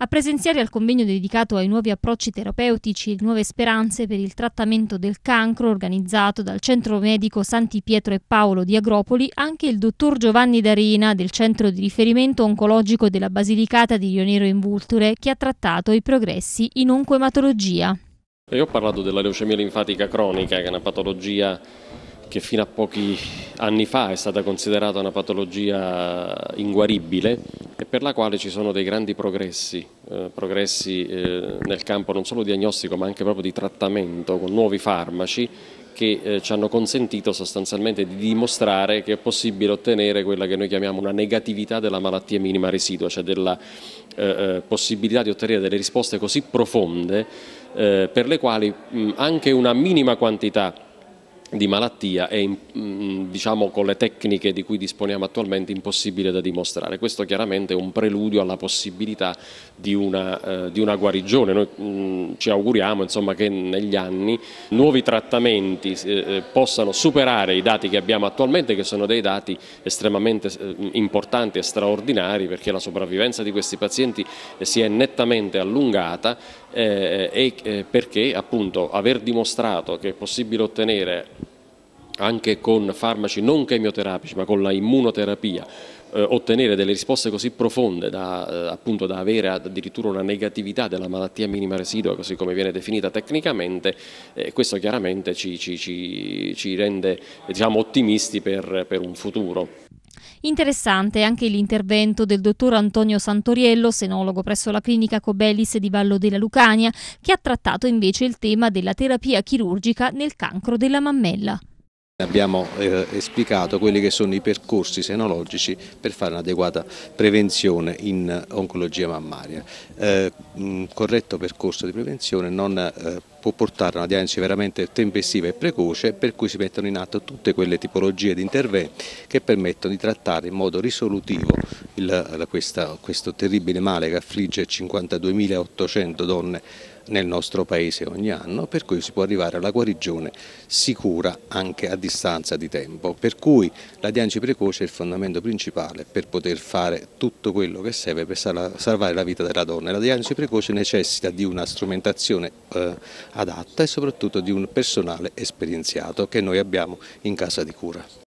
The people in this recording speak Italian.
A presenziare al convegno dedicato ai nuovi approcci terapeutici e nuove speranze per il trattamento del cancro organizzato dal Centro Medico Santi Pietro e Paolo di Agropoli anche il dottor Giovanni D'Arena del Centro di Riferimento Oncologico della Basilicata di Rionero in Vulture che ha trattato i progressi in oncoematologia. Io ho parlato della leucemia linfatica cronica che è una patologia che fino a pochi anni fa è stata considerata una patologia inguaribile e per la quale ci sono dei grandi progressi, eh, progressi eh, nel campo non solo diagnostico ma anche proprio di trattamento con nuovi farmaci che eh, ci hanno consentito sostanzialmente di dimostrare che è possibile ottenere quella che noi chiamiamo una negatività della malattia minima residua, cioè della eh, eh possibilità di ottenere delle risposte così profonde eh, per le quali mh, anche una minima quantità di malattia è mm, diciamo, con le tecniche di cui disponiamo attualmente impossibile da dimostrare. Questo chiaramente è un preludio alla possibilità di una, eh, di una guarigione. Noi mh, mm, ci auguriamo insomma, che negli anni nuovi trattamenti eh, eh, possano superare i dati che abbiamo attualmente, che sono dei dati estremamente eh, importanti e straordinari perché la sopravvivenza di questi pazienti eh, si è nettamente allungata eh, e perché appunto aver dimostrato che è possibile ottenere anche con farmaci non chemioterapici ma con la immunoterapia eh, ottenere delle risposte così profonde da, eh, appunto, da, avere addirittura una negatività della malattia minima residua, così come viene definita tecnicamente, eh, questo chiaramente ci, ci, ci, ci rende diciamo, ottimisti per, per un futuro. Interessante anche l'intervento del dottor Antonio Santoriello, senologo presso la clinica Cobelis di Vallo della Lucania, che ha trattato invece il tema della terapia chirurgica nel cancro della mammella. Abbiamo eh, esplicato quelli che sono i percorsi senologici per fare un'adeguata prevenzione in eh, oncologia mammaria. Eh, un corretto percorso di prevenzione non eh, può portare a una diagnosi veramente tempestiva e precoce per cui si mettono in atto tutte quelle tipologie di interventi che permettono di trattare in modo risolutivo il, questa, questo terribile male che affligge 52.800 donne nel nostro paese ogni anno, per cui si può arrivare alla guarigione sicura anche a distanza di tempo. Per cui la diagnosi precoce è il fondamento principale per poter fare tutto quello che serve per salvare la vita della donna. La diagnosi precoce necessita di una strumentazione eh, adatta e soprattutto di un personale esperienziato che noi abbiamo in casa di cura.